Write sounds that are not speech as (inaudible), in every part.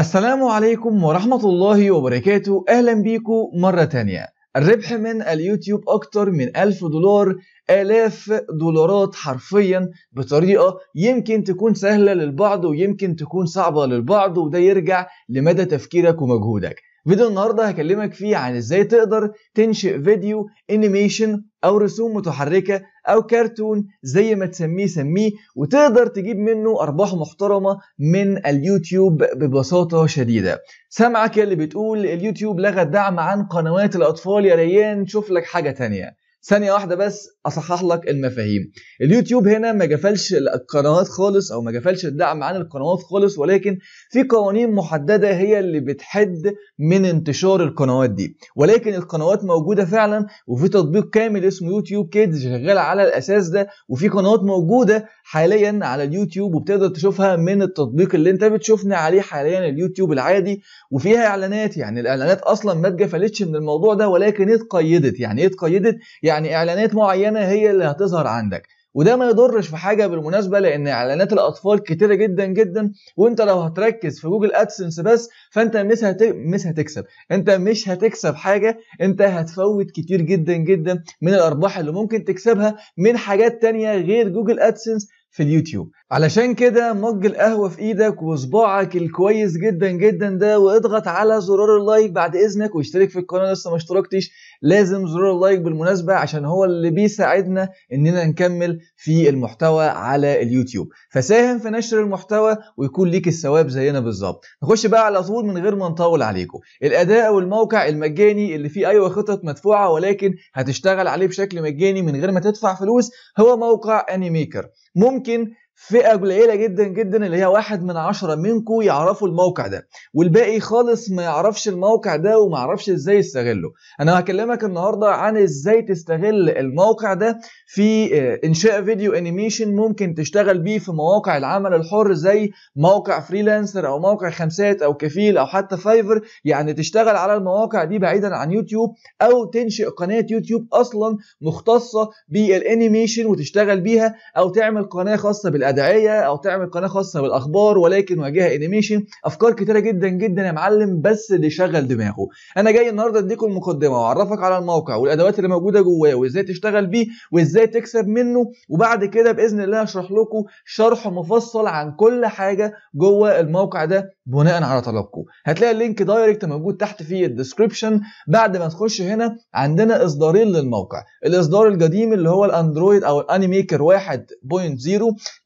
السلام عليكم ورحمة الله وبركاته أهلا بيكم مرة تانية الربح من اليوتيوب أكتر من ألف دولار آلاف دولارات حرفيا بطريقة يمكن تكون سهلة للبعض ويمكن تكون صعبة للبعض وده يرجع لمدى تفكيرك ومجهودك فيديو النهارده هكلمك فيه عن ازاي تقدر تنشئ فيديو انيميشن او رسوم متحركه او كرتون زي ما تسميه سميه وتقدر تجيب منه ارباح محترمه من اليوتيوب ببساطه شديده سامعك اللي بتقول اليوتيوب لغى الدعم عن قنوات الاطفال يا ريان شوف لك حاجه تانية ثانية واحدة بس أصحح لك المفاهيم. اليوتيوب هنا ما جفلش القنوات خالص أو ما جفلش الدعم عن القنوات خالص ولكن في قوانين محددة هي اللي بتحد من انتشار القنوات دي، ولكن القنوات موجودة فعلا وفي تطبيق كامل اسمه يوتيوب كيدز شغال على الأساس ده وفي قنوات موجودة حاليا على اليوتيوب وبتقدر تشوفها من التطبيق اللي أنت بتشوفنا عليه حاليا اليوتيوب العادي وفيها إعلانات يعني الإعلانات أصلا ما اتجفلتش من الموضوع ده ولكن اتقيدت، يعني ايه اتقيدت؟ يعني يعني اعلانات معينه هي اللي هتظهر عندك وده ما يضرش في حاجه بالمناسبه لان اعلانات الاطفال كتيره جدا جدا وانت لو هتركز في جوجل ادسنس بس فانت مش هت... مش هتكسب انت مش هتكسب حاجه انت هتفوت كتير جدا جدا من الارباح اللي ممكن تكسبها من حاجات تانية غير جوجل ادسنس في اليوتيوب علشان كده مج القهوة في ايدك وصباعك الكويس جدا جدا ده واضغط على زرار اللايك بعد اذنك واشترك في القناة لسه ما اشتركتش لازم زرار اللايك بالمناسبة عشان هو اللي بيساعدنا اننا نكمل في المحتوى على اليوتيوب فساهم في نشر المحتوى ويكون ليك الثواب زينا بالظبط نخش بقى على طول من غير ما نطول عليكم الاداء والموقع المجاني اللي فيه ايوه خطط مدفوعة ولكن هتشتغل عليه بشكل مجاني من غير ما تدفع فلوس هو موقع انيميكر ممكن فئة قليلة جدا جدا اللي هي واحد من عشرة منكم يعرفوا الموقع ده والباقي خالص ما يعرفش الموقع ده وما يعرفش ازاي يستغله انا هكلمك النهاردة عن ازاي تستغل الموقع ده في آه، انشاء فيديو انيميشن ممكن تشتغل بيه في مواقع العمل الحر زي موقع فريلانسر او موقع خمسات او كفيل او حتى فايفر يعني تشتغل على المواقع دي بعيدا عن يوتيوب او تنشئ قناة يوتيوب اصلا مختصة بالانيميشن وتشتغل بيها او تعمل قناة خاصة بال بالادعيه او تعمل قناه خاصه بالاخبار ولكن واجهها انيميشن افكار كتيره جدا جدا يا معلم بس اللي شغل دماغه انا جاي النهارده اديكم المقدمه واعرفك على الموقع والادوات اللي موجوده جواه وازاي تشتغل بيه وازاي تكسب منه وبعد كده باذن الله اشرح لكم شرح مفصل عن كل حاجه جوه الموقع ده بناء على طلبكم هتلاقي اللينك دايركت موجود تحت في الديسكربشن بعد ما تخش هنا عندنا اصدارين للموقع الاصدار القديم اللي هو الاندرويد او الانيميكر 1.0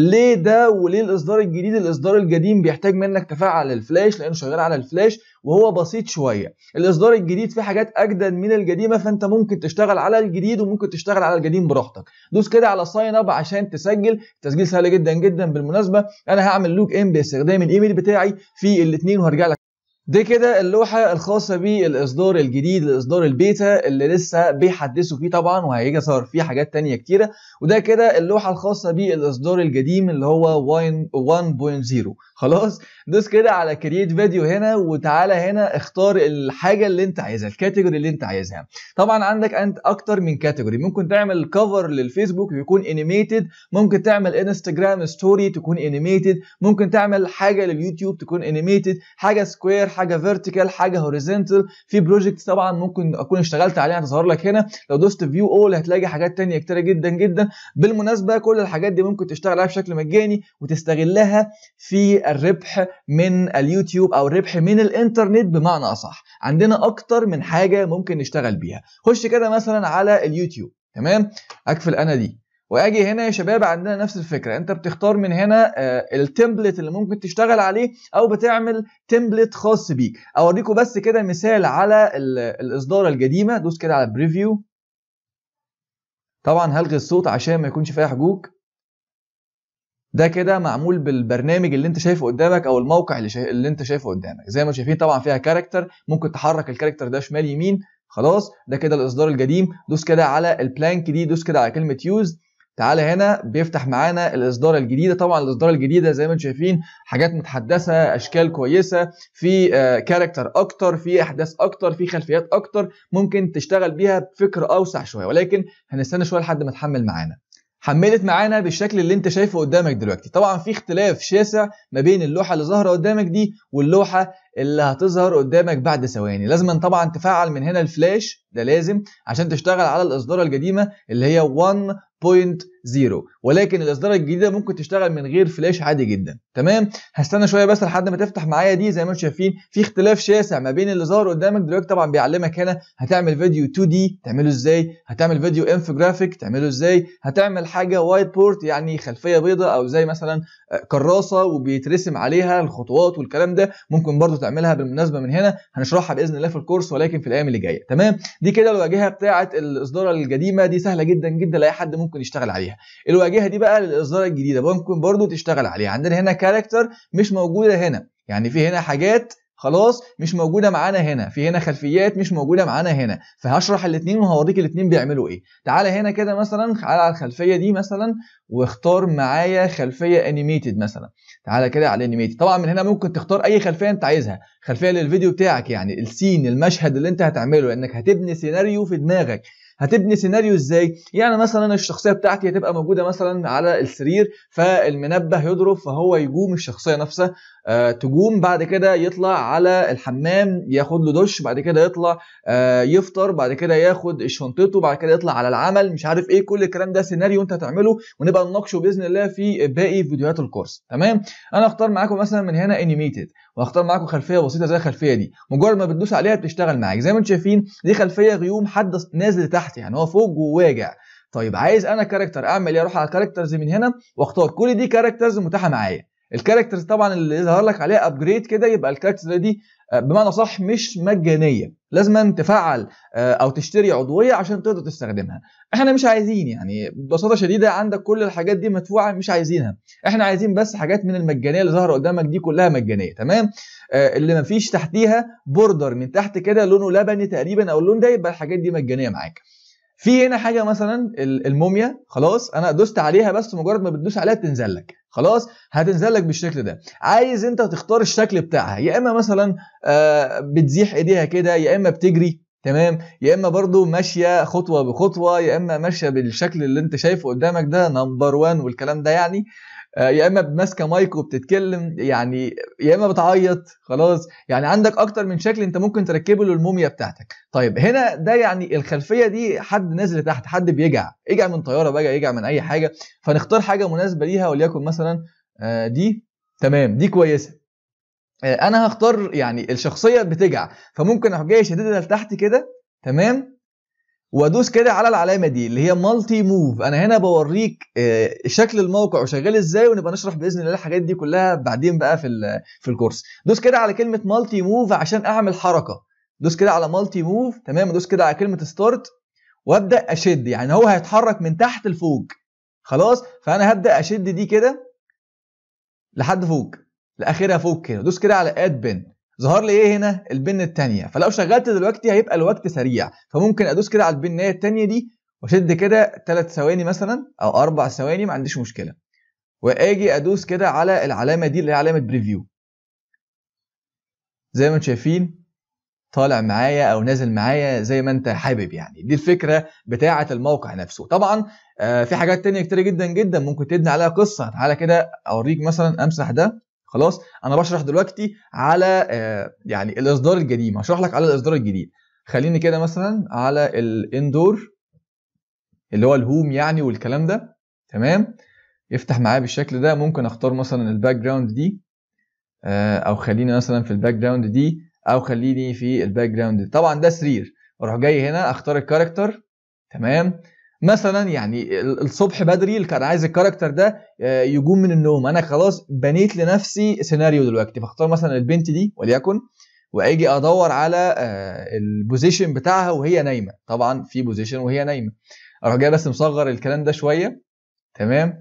ليه ده وليه الاصدار الجديد الاصدار القديم بيحتاج منك تفعل الفلاش لانه شغال على الفلاش وهو بسيط شويه الاصدار الجديد فيه حاجات اجدد من القديمه فانت ممكن تشتغل على الجديد وممكن تشتغل على القديم براحتك دوس كده على ساين اب عشان تسجل التسجيل سهل جدا جدا بالمناسبه انا هعمل لوك ان باستخدام الايميل بتاعي في الاثنين وهرجع لك دي كده اللوحة الخاصة بالإصدار الجديد الإصدار البيتا اللي لسه بيحدثوا فيه طبعا وهيجي صار فيه حاجات تانية كتيرة وده كده اللوحة الخاصة بالإصدار القديم اللي هو 1.0 خلاص دوس كده على كرييت فيديو هنا وتعالى هنا اختار الحاجه اللي انت عايزها الكاتيجوري اللي انت عايزها طبعا عندك انت اكتر من كاتيجوري ممكن تعمل كفر للفيسبوك يكون انيميتد ممكن تعمل انستجرام ستوري تكون انيميتد ممكن تعمل حاجه لليوتيوب تكون انيميتد حاجه سكوير حاجه فيرتيكال حاجه هوريزونتال في بروجكت طبعا ممكن اكون اشتغلت عليها هتظهر لك هنا لو دوست فيو اول هتلاقي حاجات تانية كتيره جدا جدا بالمناسبه كل الحاجات دي ممكن تشتغل عليها بشكل مجاني وتستغلها في الربح من اليوتيوب او الربح من الانترنت بمعنى اصح عندنا اكتر من حاجه ممكن نشتغل بيها خش كده مثلا على اليوتيوب تمام اقفل انا دي واجي هنا يا شباب عندنا نفس الفكره انت بتختار من هنا آه، التمبلت اللي ممكن تشتغل عليه او بتعمل تمبلت خاص بيك اوريكم بس كده مثال على الاصدار القديمه دوس كده على بريفيو طبعا هلغي الصوت عشان ما يكونش فيها حجوج ده كده معمول بالبرنامج اللي انت شايفه قدامك او الموقع اللي, شا... اللي انت شايفه قدامك زي ما شايفين طبعا فيها كاركتر ممكن تحرك الكاركتر ده شمال يمين خلاص ده كده الاصدار القديم دوس كده على البلانك دي دوس كده على كلمه يوز تعالى هنا بيفتح معانا الاصدار الجديده طبعا الاصدار الجديده زي ما انتم شايفين حاجات متحدثه اشكال كويسه في كاركتر آه، اكتر في احداث اكتر في خلفيات اكتر ممكن تشتغل بيها بفكر اوسع شويه ولكن هنستنى شويه لحد ما تحمل معانا حملت معانا بالشكل اللي انت شايفه قدامك دلوقتي طبعا في اختلاف شاسع ما بين اللوحه اللي ظاهره قدامك دي واللوحه اللي هتظهر قدامك بعد ثواني لازم طبعا تفعل من هنا الفلاش ده لازم عشان تشتغل على الاصدار القديمه اللي هي 1.0 ولكن الاصدار الجديده ممكن تشتغل من غير فلاش عادي جدا تمام هستنى شويه بس لحد ما تفتح معايا دي زي ما انتم شايفين في اختلاف شاسع ما بين اللي ظهر قدامك دلوقتي طبعا بيعلمك هنا هتعمل فيديو 2 دي تعمله ازاي هتعمل فيديو انفوجرافيك تعمله ازاي هتعمل حاجه وايت بورت يعني خلفيه بيضاء او زي مثلا آه، كراسه وبيترسم عليها الخطوات والكلام ده ممكن برضو بعملها بالمناسبه من هنا هنشرحها باذن الله في الكورس ولكن في الايام اللي جايه تمام دي كده الواجهه بتاعه الاصدار القديمه دي سهله جدا جدا لاي حد ممكن يشتغل عليها الواجهه دي بقى للاصدار الجديده ممكن برضو تشتغل عليها عندنا هنا كاركتر مش موجوده هنا يعني في هنا حاجات خلاص مش موجوده معانا هنا في هنا خلفيات مش موجوده معانا هنا فهشرح الاثنين وهوريك الاثنين بيعملوا ايه تعالى هنا كده مثلا على الخلفيه دي مثلا واختار معايا خلفيه انيميتد مثلا تعالى كده على انيميتد طبعا من هنا ممكن تختار اي خلفيه انت عايزها خلفيه للفيديو بتاعك يعني السين المشهد اللي انت هتعمله لانك هتبني سيناريو في دماغك هتبني سيناريو ازاي يعني مثلا الشخصيه بتاعتي هتبقى موجوده مثلا على السرير فالمنبه يضرب فهو يقوم الشخصيه نفسها آه، تجوم بعد كده يطلع على الحمام ياخد له دش بعد كده يطلع آه، يفطر بعد كده ياخد شنطته بعد كده يطلع على العمل مش عارف ايه كل الكلام ده سيناريو انت هتعمله ونبقى نناقشه باذن الله في باقي فيديوهات الكورس تمام انا اختار معاكم مثلا من هنا انيميتد وهختار معاكم خلفيه بسيطه زي الخلفيه دي مجرد ما بتدوس عليها بتشتغل معاك زي ما انتم شايفين دي خلفيه غيوم حد نازل تحت يعني هو فوق وواجع طيب عايز انا كاركتر اعمل ايه اروح على كاركترز من هنا واختار كل دي كاركترز متاحه معايا الكاركترز طبعا اللي يظهر لك عليها ابجريد كده يبقى الكاركترز دي آه، بمعنى صح مش مجانيه لازم تفعل آه، او تشتري عضويه عشان تقدر تستخدمها احنا مش عايزين يعني ببساطه شديده عندك كل الحاجات دي مدفوعه مش عايزينها احنا عايزين بس حاجات من المجانيه اللي ظاهره قدامك دي كلها مجانيه تمام آه، اللي ما فيش تحتيها بوردر من تحت كده لونه لبني تقريبا او اللون ده يبقى الحاجات دي مجانيه معاك في هنا حاجه مثلا الموميا خلاص انا دوست عليها بس مجرد ما بتدوس عليها بتنزل لك خلاص هتنزل لك بالشكل ده عايز انت تختار الشكل بتاعها يا اما مثلا آه، بتزيح ايديها كده يا اما بتجري تمام يا اما برضو ماشيه خطوه بخطوه يا اما ماشيه بالشكل اللي انت شايفه قدامك ده نمبر وان والكلام ده يعني آه، يا اما ماسكه مايك وبتتكلم يعني يا اما بتعيط خلاص يعني عندك اكتر من شكل انت ممكن تركبه للموميا بتاعتك طيب هنا ده يعني الخلفيه دي حد نازل تحت حد بيجع يجع من طياره بقى يجع من اي حاجه فنختار حاجه مناسبه ليها وليكن مثلا آه، دي تمام دي كويسه آه، انا هختار يعني الشخصيه بتجع فممكن احط جاي شديده لتحت كده تمام وادوس كده على العلامه دي اللي هي مالتي موف انا هنا بوريك آه، شكل الموقع وشغال ازاي ونبقى نشرح باذن الله الحاجات دي كلها بعدين بقى في في الكورس دوس كده على كلمه مالتي موف عشان اعمل حركه دوس كده على مالتي موف تمام دوس كده على كلمه ستارت وابدا اشد يعني هو هيتحرك من تحت لفوق خلاص فانا هبدا اشد دي كده لحد فوق لاخرها فوق كده دوس كده على اد بن ظهر لي ايه هنا البن الثانيه فلو شغلت دلوقتي هيبقى الوقت سريع فممكن ادوس كده على البنايه الثانيه دي واشد كده 3 ثواني مثلا او 4 ثواني ما عنديش مشكله واجي ادوس كده على العلامه دي اللي هي علامه بريفيو زي ما انتم شايفين طالع معايا او نازل معايا زي ما انت حابب يعني دي الفكره بتاعه الموقع نفسه طبعا آه، في حاجات تانية كتير جدا جدا ممكن تبني عليها قصه تعالى كده اوريك مثلا امسح ده خلاص انا بشرح دلوقتي على آه، يعني الاصدار القديم هشرح لك على الاصدار الجديد خليني كده مثلا على الاندور اللي هو الهوم يعني والكلام ده تمام يفتح معايا بالشكل ده ممكن اختار مثلا الباك جراوند دي آه، او خليني مثلا في الباك جراوند دي او خليني في الباك جراوند طبعا ده سرير اروح جاي هنا اختار الكاركتر تمام مثلا يعني الصبح بدري اللي انا عايز الكاركتر ده آه، يقوم من النوم انا خلاص بنيت لنفسي سيناريو دلوقتي فاختار مثلا البنت دي وليكن واجي ادور على آه، البوزيشن بتاعها وهي نايمه طبعا في بوزيشن وهي نايمه اروح جاي بس مصغر الكلام ده شويه تمام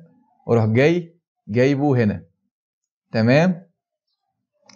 واروح جاي جايبه هنا تمام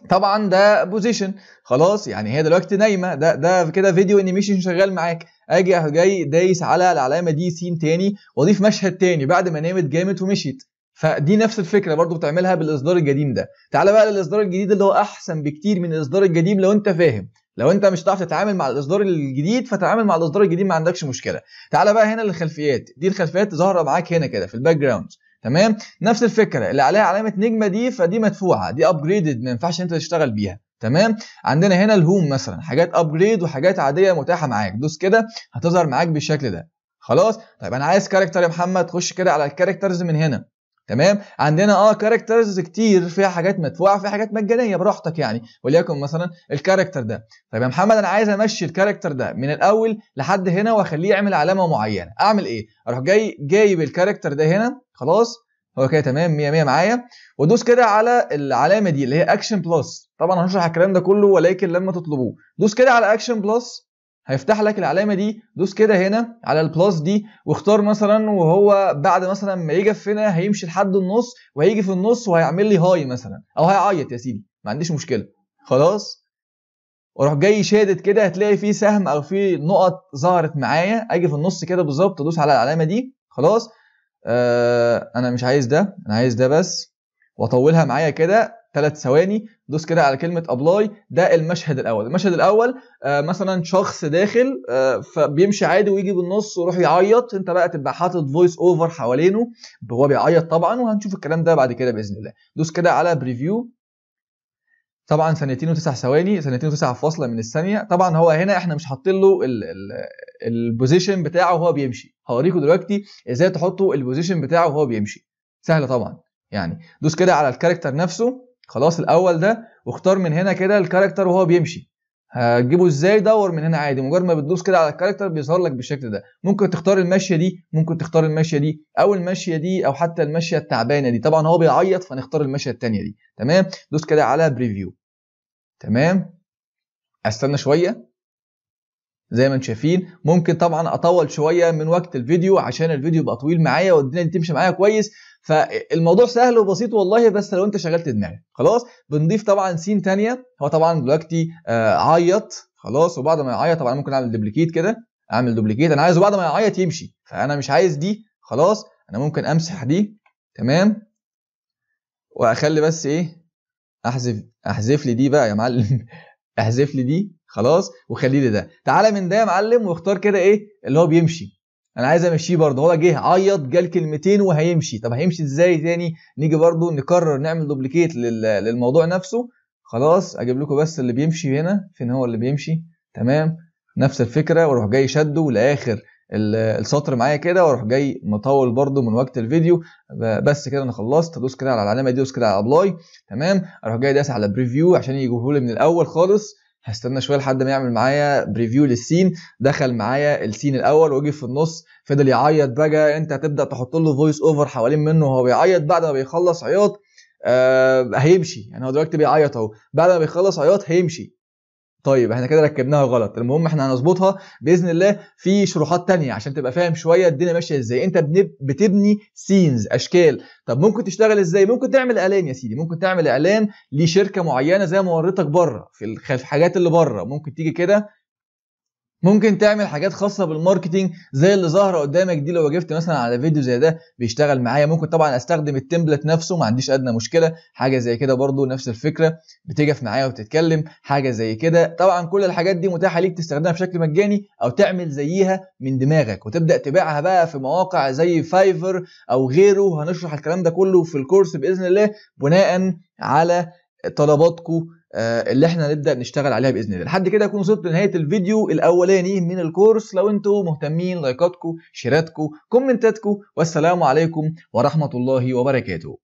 طبعا ده بوزيشن خلاص يعني هي دلوقتي نايمه ده ده كده فيديو انيميشن شغال معاك اجي اهو جاي دايس على العلامه دي س تاني واضيف مشهد تاني بعد ما نامت جامت ومشيت فدي نفس الفكره برضو بتعملها بالاصدار القديم ده تعالى بقى للاصدار الجديد اللي هو احسن بكتير من الاصدار القديم لو انت فاهم لو انت مش هتعرف تتعامل مع الاصدار الجديد فتعامل مع الاصدار الجديد ما عندكش مشكله تعالى بقى هنا للخلفيات دي الخلفيات ظاهره معاك هنا كده في الباك جراوند تمام نفس الفكره اللي عليها علامه نجمه دي فدي مدفوعه دي ابجريدد ما ينفعش انت تشتغل بيها تمام عندنا هنا الهوم مثلا حاجات ابجريد وحاجات عاديه متاحه معاك دوس كده هتظهر معاك بالشكل ده خلاص طيب انا عايز كاركتر يا محمد خش كده على الكاركترز من هنا تمام عندنا اه كاركترز كتير فيها حاجات مدفوعه فيها حاجات مجانيه براحتك يعني وليكن مثلا الكاركتر ده طيب يا محمد انا عايز امشي الكاركتر ده من الاول لحد هنا واخليه يعمل علامه معينه اعمل ايه اروح جاي جايب الكاركتر ده هنا خلاص هو كده تمام 100 100 معايا وادوس كده على العلامه دي اللي هي اكشن بلس طبعا هنشرح الكلام ده كله ولكن لما تطلبوه دوس كده على اكشن بلس هيفتح لك العلامه دي دوس كده هنا على البلس دي واختار مثلا وهو بعد مثلا ما في هنا هيمشي لحد النص وهيجي في النص وهيعمل لي هاي مثلا او هيعيط يا سيدي ما عنديش مشكله خلاص واروح جاي شادد كده هتلاقي فيه سهم او فيه نقط ظهرت معايا اجي في النص كده بالظبط ادوس على العلامه دي خلاص آه، انا مش عايز ده انا عايز ده بس واطولها معايا كده ثلاث ثواني دوس كده على كلمه ابلاي ده المشهد الاول المشهد الاول آه، مثلا شخص داخل آه، فبيمشي عادي ويجي بالنص ويروح يعيط انت بقى تبقى حاطط فويس اوفر حوالينه وهو بيعيط طبعا وهنشوف الكلام ده بعد كده باذن الله دوس كده على بريفيو طبعا ثانيتين وتسع ثواني ثانيتين وتسع فاصله من الثانيه طبعا هو هنا احنا مش حاطين له البوزيشن بتاعه وهو بيمشي هوريكم دلوقتي ازاي تحطوا البوزيشن بتاعه وهو بيمشي سهله طبعا يعني دوس كده على الكاركتر نفسه خلاص الاول ده واختار من هنا كده الكاركتر وهو بيمشي هتجيبه ازاي دور من هنا عادي مجرد ما بتدوس كده على الكاركتر بيظهر لك بالشكل ده ممكن تختار الماشيه دي ممكن تختار الماشيه دي او الماشيه دي او حتى الماشيه التعبانه دي طبعا هو بيعيط فنختار الماشيه الثانيه دي تمام دوس كده على بريفيو تمام استنى شويه زي ما انتم شايفين ممكن طبعا اطول شويه من وقت الفيديو عشان الفيديو يبقى طويل معايا والدنيا دي تمشي معايا كويس فالموضوع سهل وبسيط والله بس لو انت شغلت دماغك خلاص بنضيف طبعا سين ثانيه هو طبعا دلوقتي آه عيط خلاص وبعد ما يعيط طبعا ممكن اعمل دوبليكيت كده اعمل دوبليكيت انا عايزه بعد ما يعيط يمشي فانا مش عايز دي خلاص انا ممكن امسح دي تمام واخلي بس ايه احذف احذف لي دي بقى يا معلم (laughs) احذف لي دي خلاص وخلي لي ده تعالى من ده يا معلم واختار كده ايه اللي هو بيمشي انا عايز امشيه برضه هو جه عيط جال كلمتين وهيمشي طب هيمشي ازاي تاني نيجي برضه نكرر نعمل دوبليكيت للموضوع نفسه خلاص اجيب لكم بس اللي بيمشي هنا فين هو اللي بيمشي تمام نفس الفكره واروح جاي شده لاخر السطر معايا كده واروح جاي مطول برضه من وقت الفيديو بس كده انا خلصت ادوس كده على العلامه دي ادوس كده على ابلاي تمام اروح جاي داس على بريفيو عشان يجيبه لي من الاول خالص هستنى شويه لحد ما يعمل معايا بريفيو للسين دخل معايا السين الاول وجي في النص فضل يعيط بقى انت هتبدا تحط له فويس اوفر حوالين منه وهو بيعيط بعد ما بيخلص عياط آه هيمشي يعني هو دلوقتي بيعيط اهو بعد ما بيخلص عياط هيمشي طيب احنا كده ركبناها غلط المهم احنا هنظبطها باذن الله في شروحات تانية عشان تبقى فاهم شويه الدنيا ماشيه ازاي انت بتبني سينز اشكال طب ممكن تشتغل ازاي ممكن تعمل اعلان يا سيدي ممكن تعمل اعلان لشركه معينه زي ما وريتك بره في الحاجات اللي بره ممكن تيجي كده ممكن تعمل حاجات خاصه بالماركتينج زي اللي ظاهره قدامك دي لو وقفت مثلا على فيديو زي ده بيشتغل معايا ممكن طبعا استخدم التمبلت نفسه ما عنديش ادنى مشكله حاجه زي كده برضو نفس الفكره بتجف معايا وبتتكلم حاجه زي كده طبعا كل الحاجات دي متاحه ليك تستخدمها بشكل مجاني او تعمل زيها من دماغك وتبدا تبيعها بقى في مواقع زي فايفر او غيره هنشرح الكلام ده كله في الكورس باذن الله بناء على طلباتكم آه، اللي احنا نبدا نشتغل عليها باذن الله لحد كده اكون وصلت لنهايه الفيديو الاولاني من الكورس لو انتم مهتمين لايكاتكم شيراتكم كومنتاتكم والسلام عليكم ورحمه الله وبركاته